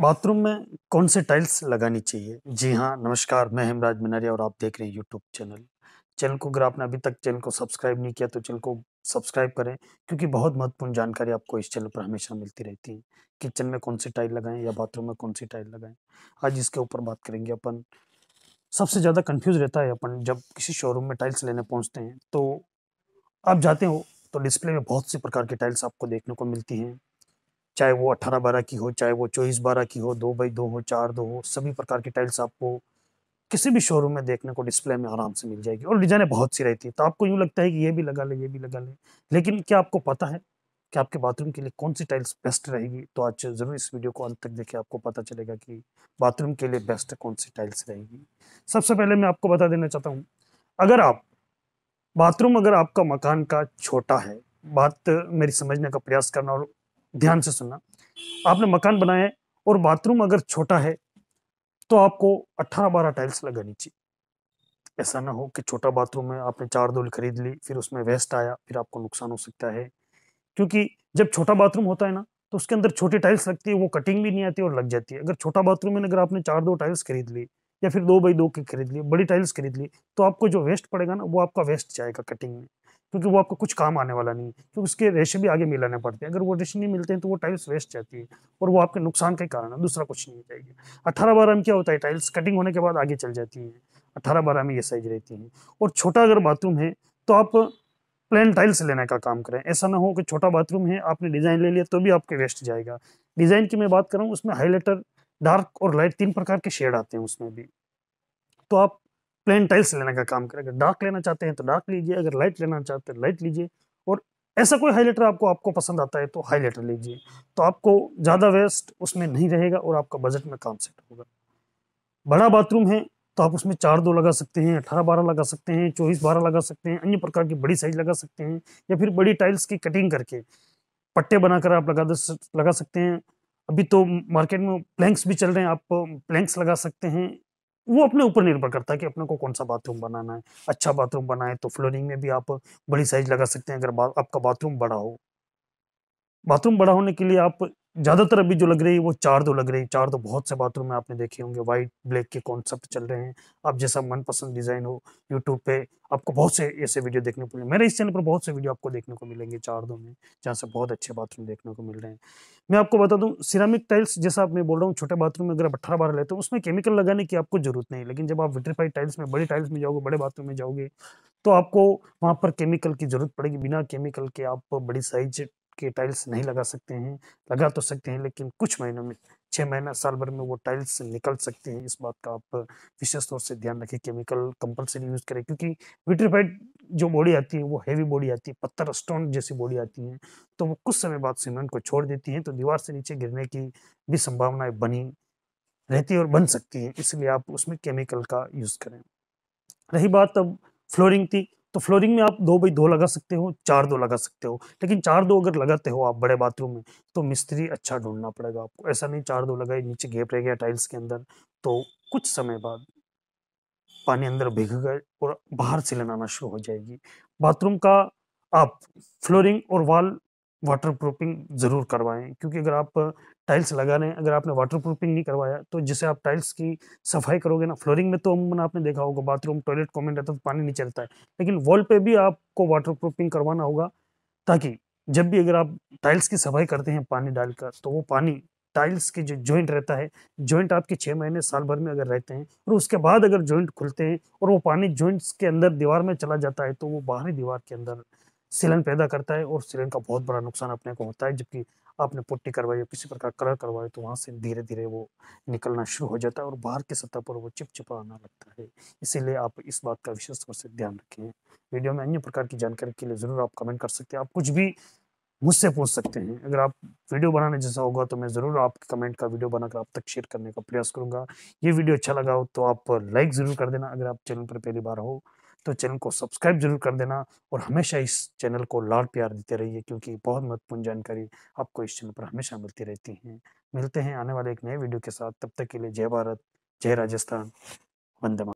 bathroom में कौन से टाइल्स लगानी चाहिए जी हाँ नमस्कार मैं हेमराज मिनारिया और आप देख रहे हैं यूट्यूब चैनल चैनल को अगर आपने अभी तक चैनल को सब्सक्राइब नहीं किया तो चैनल को सब्सक्राइब करें क्योंकि बहुत महत्वपूर्ण जानकारी आपको इस चैनल पर हमेशा मिलती रहती है किचन में कौन सी टाइल लगाएं या बाथरूम में कौन सी टाइल लगाएं आज इसके ऊपर बात करेंगे अपन सबसे ज़्यादा कन्फ्यूज रहता है अपन जब किसी शोरूम में टाइल्स लेने पहुँचते हैं तो आप जाते हो तो डिस्प्ले में बहुत सी प्रकार की टाइल्स आपको देखने को मिलती हैं चाहे वो अट्ठारह बारह की हो चाहे वो चौबीस बारह की हो दो बाई दो हो चार दो हो सभी प्रकार की टाइल्स आपको किसी भी शोरूम में देखने को डिस्प्ले में आराम से मिल जाएगी और डिजाइने बहुत सी रहती है तो आपको यूँ लगता है कि ये भी लगा लें ये भी लगा लें लेकिन क्या आपको पता है कि आपके बाथरूम के लिए कौन सी टाइल्स बेस्ट रहेगी तो आज ज़रूर इस वीडियो को अंत तक देखिए आपको पता चलेगा कि बाथरूम के लिए बेस्ट कौन सी टाइल्स रहेगी सबसे पहले मैं आपको बता देना चाहता हूँ अगर आप बाथरूम अगर आपका मकान का छोटा है बात मेरी समझने का प्रयास करना और ध्यान से सुनना आपने मकान बनाया है और बाथरूम अगर छोटा है तो आपको 18-12 टाइल्स लगानी चाहिए ऐसा ना हो कि छोटा बाथरूम है आपने चार दोल खरीद ली फिर उसमें वेस्ट आया फिर आपको नुकसान हो सकता है क्योंकि जब छोटा बाथरूम होता है ना तो उसके अंदर छोटी टाइल्स लगती है वो कटिंग भी नहीं आती और लग जाती है अगर छोटा बाथरूम में अगर आपने चार दो टाइल्स खरीद ली या फिर दो बाई दो की खरीद ली बड़ी टाइल्स खरीद ली तो आपको जो वेस्ट पड़ेगा ना वो आपका वेस्ट जाएगा कटिंग में क्योंकि वो आपका कुछ काम आने वाला नहीं है क्योंकि उसके रेशे भी आगे मिलाने पड़ते हैं अगर वो रेशे नहीं मिलते हैं तो वो टाइल्स वेस्ट जाती है और वो आपके नुकसान के कारण है दूसरा कुछ नहीं जाएगी अठारह बारह में क्या होता है टाइल्स कटिंग होने के बाद आगे चल जाती है अठारह बारह में ये साइज रहती है और छोटा अगर बाथरूम है तो आप प्लेन टाइल्स लेने का काम करें ऐसा ना हो कि छोटा बाथरूम है आपने डिज़ाइन ले लिया तो भी आपके वेस्ट जाएगा डिज़ाइन की मैं बात करूँ उसमें हाईलाइटर डार्क और लाइट तीन प्रकार के शेड आते हैं उसमें भी तो आप प्लेन टाइल्स लेने का काम करेगा डार्क लेना चाहते हैं तो डार्क लीजिए अगर लाइट लेना चाहते हैं लाइट लीजिए और ऐसा कोई हाईलाइटर आपको आपको पसंद आता है तो हाईलाइटर लीजिए तो आपको ज़्यादा वेस्ट उसमें नहीं रहेगा और आपका बजट में काम सेट होगा बड़ा बाथरूम है तो आप उसमें चार दो लगा सकते हैं अठारह बारह लगा सकते हैं चौबीस बारह लगा सकते हैं अन्य प्रकार की बड़ी साइज लगा सकते हैं या फिर बड़ी टाइल्स की कटिंग करके पट्टे बनाकर आप लगा लगा सकते हैं अभी तो मार्केट में प्लैंक्स भी चल रहे हैं आप प्लैंक्स लगा सकते हैं वो अपने ऊपर निर्भर करता है कि अपने को कौन सा बाथरूम बनाना है अच्छा बाथरूम बनाए तो फ्लोरिंग में भी आप बड़ी साइज लगा सकते हैं अगर आपका बाथरूम बड़ा हो बाथरूम बड़ा होने के लिए आप ज़्यादातर अभी जो लग रही है वो चार दो तो लग रही है चार दो तो बहुत से बाथरूम में आपने देखे होंगे व्हाइट ब्लैक के कॉन्सेप्ट चल रहे हैं आप जैसा मनपसंद डिज़ाइन हो यूट्यूब पे आपको बहुत से ऐसे वीडियो देखने को मिले मेरे इस चैनल पर बहुत से वीडियो आपको देखने को मिलेंगे चार दो में जहाँ से बहुत अच्छे बाथरूम देखने को मिल रहे हैं मैं आपको बता दूँ सिरामिक टाइल्स जैसा आप मैं बोल रहा हूँ छोटे बाथरूम में अगर आप अट्ठारह बारह लेते हो उसमें केमिकल लगाने की आपको जरूरत नहीं लेकिन जब आप विट्रीफाइड टाइल्स में बड़ी टाइल्स में जाओगे बड़े बाथरूम में जाओगे तो आपको वहाँ पर केमिकल की जरूरत पड़ेगी बिना केमिकल के आप बड़ी साइज के टाइल्स नहीं लगा सकते हैं लगा तो सकते हैं लेकिन कुछ महीनों में छः महीना साल भर में वो टाइल्स निकल सकते हैं इस बात का आप विशेष तौर से ध्यान रखें केमिकल कंपलसरी यूज़ करें क्योंकि विट्रीफाइड जो बॉडी आती है वो हैवी बॉडी आती है पत्थर स्टोन जैसी बॉडी आती है तो वो कुछ समय बाद सीमेंट को छोड़ देती है तो दीवार से नीचे गिरने की भी संभावनाएं बनी रहती है और बन सकती है इसलिए आप उसमें केमिकल का यूज़ करें रही बात अब फ्लोरिंग थी तो फ्लोरिंग में आप दो बाई दो लगा सकते हो चार दो लगा सकते हो लेकिन चार दो अगर लगाते हो आप बड़े बाथरूम में तो मिस्त्री अच्छा ढूंढना पड़ेगा आपको ऐसा नहीं चार दो लगाए नीचे गेप रह गया टाइल्स के अंदर तो कुछ समय बाद पानी अंदर भीग गए और बाहर से लनाना शुरू हो जाएगी बाथरूम का आप फ्लोरिंग और वॉल वाटर ज़रूर करवाएं क्योंकि अगर आप टाइल्स लगा रहे हैं अगर आपने वाटर प्रूफिंग नहीं करवाया तो जिसे आप टाइल्स की सफाई करोगे ना फ्लोरिंग में तो अमूमन आपने देखा होगा बाथरूम टॉयलेट कॉमन रहता है तो पानी नहीं चलता है लेकिन वॉल पे भी आपको वाटर प्रूफिंग करवाना होगा ताकि जब भी अगर आप टाइल्स की सफाई करते हैं पानी डालकर तो वो पानी टाइल्स के जो जॉइंट रहता है जॉइंट आपके छः महीने साल भर में अगर रहते हैं और उसके बाद अगर जॉइंट खुलते हैं और वो पानी जॉइंट्स के अंदर दीवार में चला जाता है तो वो बाहरी दीवार के अंदर सिलन पैदा करता है और सिलन का बहुत बड़ा नुकसान अपने को होता है जबकि आपने पुट्टी करवाई या किसी प्रकार कलर करवाया तो वहाँ से धीरे धीरे वो निकलना शुरू हो जाता है और बाहर की सतह पर वो चिपचिपा आना लगता है इसीलिए आप इस बात का विशेष तौर से ध्यान रखें वीडियो में अन्य प्रकार की जानकारी के लिए ज़रूर आप कमेंट कर सकते हैं आप कुछ भी मुझसे पूछ सकते हैं अगर आप वीडियो बनाने जैसा होगा तो मैं ज़रूर आपके कमेंट का वीडियो बनाकर आप तक शेयर करने का प्रयास करूंगा ये वीडियो अच्छा लगा हो तो आप लाइक ज़रूर कर देना अगर आप चैनल पर पहली बार हो तो चैनल को सब्सक्राइब जरूर कर देना और हमेशा इस चैनल को लाड प्यार देते रहिए क्योंकि बहुत महत्वपूर्ण जानकारी आपको इस चैनल पर हमेशा मिलती रहती है मिलते हैं आने वाले एक नए वीडियो के साथ तब तक के लिए जय भारत जय राजस्थान वंदे